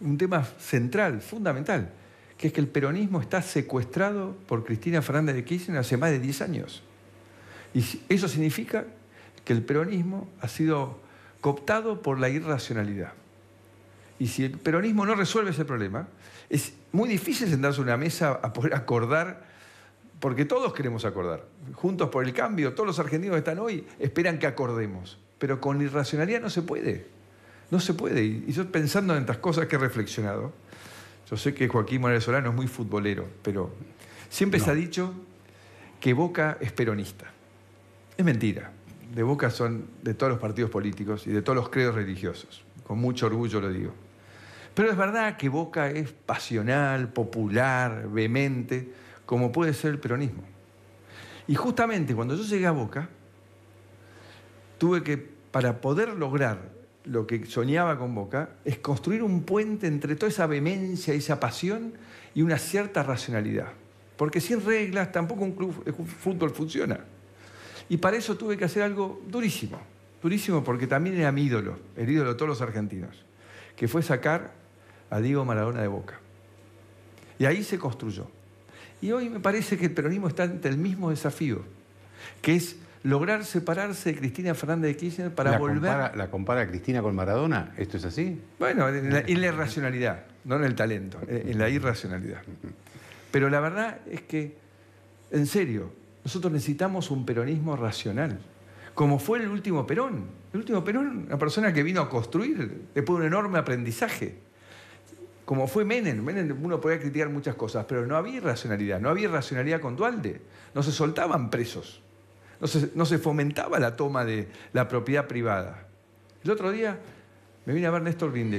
un tema central, fundamental, que es que el peronismo está secuestrado por Cristina Fernández de Kirchner hace más de 10 años. Y eso significa que el peronismo ha sido cooptado por la irracionalidad. Y si el peronismo no resuelve ese problema, es muy difícil sentarse a una mesa a poder acordar, porque todos queremos acordar. Juntos por el cambio, todos los argentinos que están hoy esperan que acordemos. Pero con irracionalidad no se puede. No se puede. Y yo pensando en estas cosas que he reflexionado, yo sé que Joaquín Morales Solano es muy futbolero, pero siempre se ha dicho que Boca es peronista. Es mentira. De Boca son de todos los partidos políticos y de todos los credos religiosos. Con mucho orgullo lo digo. Pero es verdad que Boca es pasional, popular, vehemente, como puede ser el peronismo. Y justamente cuando yo llegué a Boca, tuve que, para poder lograr lo que soñaba con Boca es construir un puente entre toda esa vehemencia, esa pasión y una cierta racionalidad. Porque sin reglas tampoco un club un fútbol funciona. Y para eso tuve que hacer algo durísimo, durísimo porque también era mi ídolo, el ídolo de todos los argentinos, que fue sacar a Diego Maradona de Boca. Y ahí se construyó. Y hoy me parece que el peronismo está ante el mismo desafío, que es lograr separarse de Cristina Fernández de Kirchner para volver... ¿La compara Cristina con Maradona? ¿Esto es así? Bueno, en la, irracionalidad, no en el talento, eh, en la irracionalidad. Pero la verdad es que, en serio, nosotros necesitamos un peronismo racional, como fue el último Perón. El último Perón, una persona que vino a construir después de un enorme aprendizaje como fue Menem. Menem uno podía criticar muchas cosas, pero no había irracionalidad. no había irracionalidad con Dualde. No se soltaban presos no se, fomentaba la toma de la propiedad privada. El otro día me vine a ver Néstor Vindel.